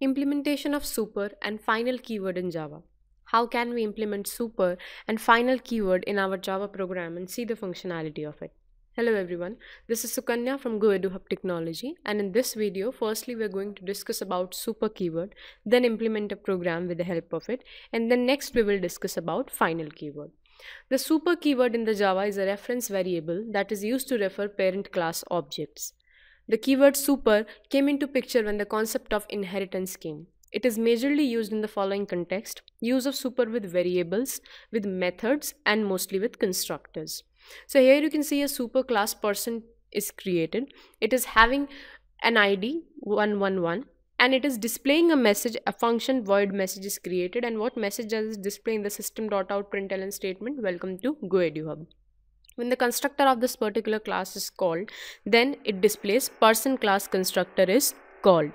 Implementation of super and final keyword in Java. How can we implement super and final keyword in our Java program and see the functionality of it? Hello everyone, this is Sukanya from Goedu Hub Technology and in this video firstly we are going to discuss about super keyword, then implement a program with the help of it and then next we will discuss about final keyword. The super keyword in the Java is a reference variable that is used to refer parent class objects. The keyword super came into picture when the concept of inheritance came. It is majorly used in the following context use of super with variables, with methods, and mostly with constructors. So here you can see a super class person is created. It is having an ID 111 and it is displaying a message a function void message is created and what message does it display in the System.out.println statement welcome to GoEduHub when the constructor of this particular class is called then it displays person class constructor is called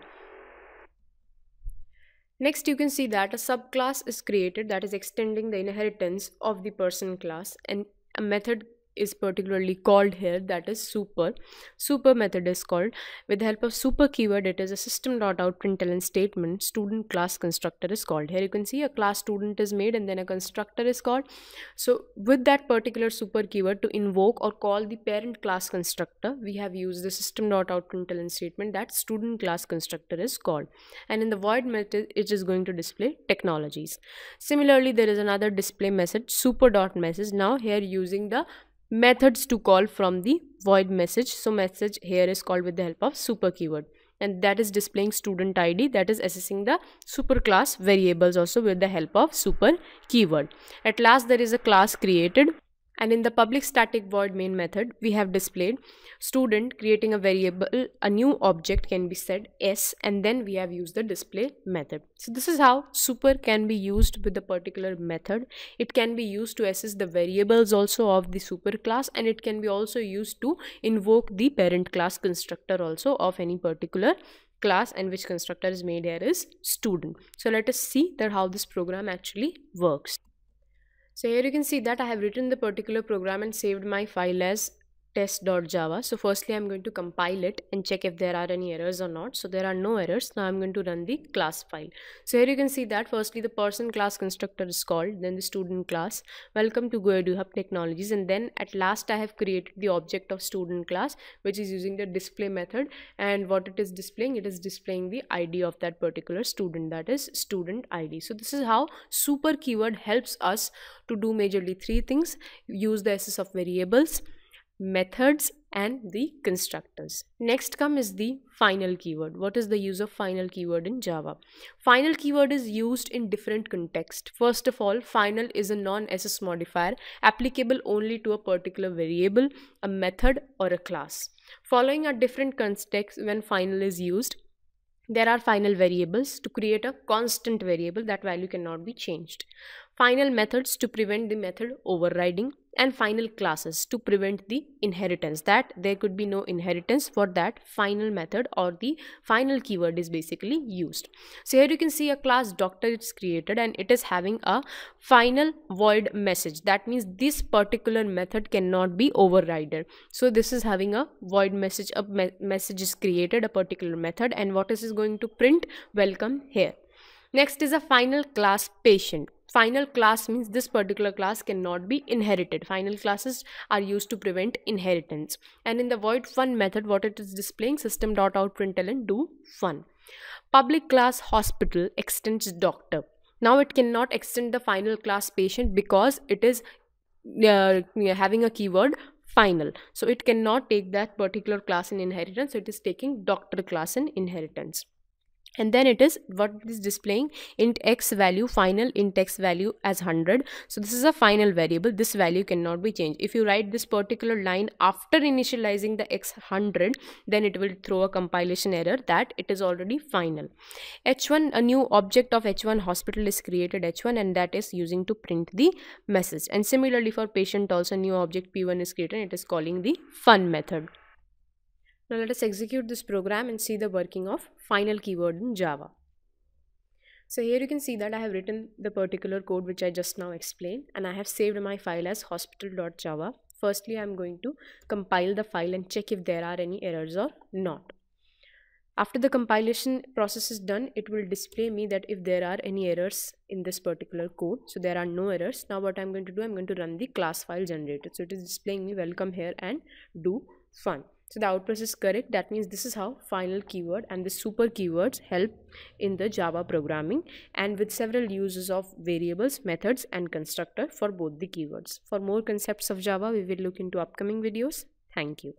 Next, you can see that a subclass is created that is extending the inheritance of the person class and a method is particularly called here that is super super method is called with the help of super keyword it is a system.out println statement student class constructor is called here you can see a class student is made and then a constructor is called so with that particular super keyword to invoke or call the parent class constructor we have used the system.out println statement that student class constructor is called and in the void method it is going to display technologies similarly there is another display message super dot message now here using the methods to call from the void message so message here is called with the help of super keyword and that is displaying student id that is accessing the super class variables also with the help of super keyword at last there is a class created and in the public static void main method, we have displayed student creating a variable, a new object can be said s and then we have used the display method. So this is how super can be used with a particular method. It can be used to assess the variables also of the super class and it can be also used to invoke the parent class constructor also of any particular class and which constructor is made here is student. So let us see that how this program actually works. So here you can see that I have written the particular program and saved my file as test.java. So firstly, I'm going to compile it and check if there are any errors or not. So there are no errors. Now I'm going to run the class file. So here you can see that firstly, the person class constructor is called, then the student class, welcome to GoEduHub technologies. And then at last, I have created the object of student class, which is using the display method. And what it is displaying, it is displaying the ID of that particular student, that is student ID. So this is how super keyword helps us to do majorly three things, use the SS of variables, methods and the constructors. Next come is the final keyword. What is the use of final keyword in Java? Final keyword is used in different context. First of all, final is a non-SS modifier applicable only to a particular variable, a method or a class. Following are different contexts when final is used. There are final variables to create a constant variable that value cannot be changed final methods to prevent the method overriding and final classes to prevent the inheritance that there could be no inheritance for that final method or the final keyword is basically used so here you can see a class doctor is created and it is having a final void message that means this particular method cannot be overridden so this is having a void message a me message is created a particular method and what is is going to print welcome here Next is a final class patient. Final class means this particular class cannot be inherited. Final classes are used to prevent inheritance. And in the void fun method, what it is displaying system.outprintln do fun. Public class hospital extends doctor. Now it cannot extend the final class patient because it is uh, having a keyword final so it cannot take that particular class in inheritance so it is taking doctor class in inheritance and then it is what it is displaying int x value final int x value as 100 so this is a final variable this value cannot be changed if you write this particular line after initializing the x 100 then it will throw a compilation error that it is already final h1 a new object of h1 hospital is created h1 and that is using to print the message and similarly for patient also new object p1 is created it is calling the fun method now let us execute this program and see the working of final keyword in Java. So here you can see that I have written the particular code which I just now explained and I have saved my file as hospital.java. Firstly, I am going to compile the file and check if there are any errors or not. After the compilation process is done, it will display me that if there are any errors in this particular code. So there are no errors. Now what I'm going to do, I'm going to run the class file generator. So it is displaying me welcome here and do fun so the output is correct that means this is how final keyword and the super keywords help in the java programming and with several uses of variables methods and constructor for both the keywords for more concepts of java we will look into upcoming videos thank you